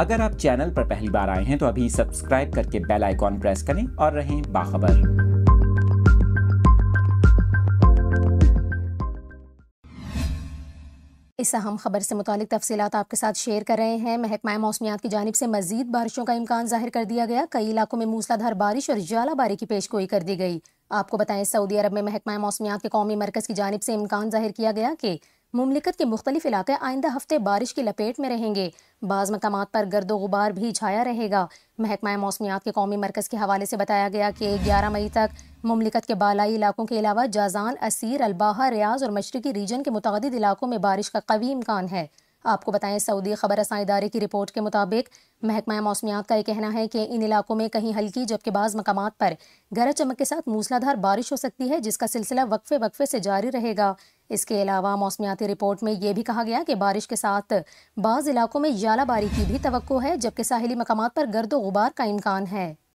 अगर आप चैनल पर पहली बार आए हैं तो अभी सब्सक्राइब करके बेल आइकॉन प्रेस करें और रहें बाखबर इस अहम खबर से मुतल तफसी आपके साथ शेयर कर रहे हैं महकमा मौसमियात की जानब से मजीद बारिशों का इम्कान जाहिर कर दिया गया कई इलाकों में मूसलाधार बारिश और बारी की पेशगोई कर दी गई आपको बताएं सऊदी अरब में महकमा मौसमियात के कौमी मरकज़ की जानब से इम्कान जाहिर किया गया कि ममलिकत के मुख्तलिफ इलाके आइंदा हफ्ते बारिश की लपेट में रहेंगे बाज़ मकाम पर गर्द गुबार भी छाया रहेगा महकमा मौसमियात के कौमी मरकज़ के हवाले से बताया गया कि ग्यारह मई तक ममलिकत के बालाई इलाकों के अलावा जाजान असीर अलबाहा रियाज और मशरकी रीजन के मुतद इलाकों में बारिश का कवी इम्कान है आपको बताएं सऊदी खबर रसा इदारे की रिपोर्ट के मुताबिक महकमा मौसमियात का यह कहना है कि इन इलाकों में कहीं हल्की जबकि बाज़ मकाम पर गरज चमक के साथ मूसलाधार बारिश हो सकती है जिसका सिलसिला वक्फे वक्फे से जारी रहेगा इसके अलावा मौसमियाती रिपोर्ट में यह भी कहा गया कि बारिश के साथ बाज़ इलाकों में यालाबारी की भी तो है जबकि साहली मकाम पर गर्द गुबार का इम्कान है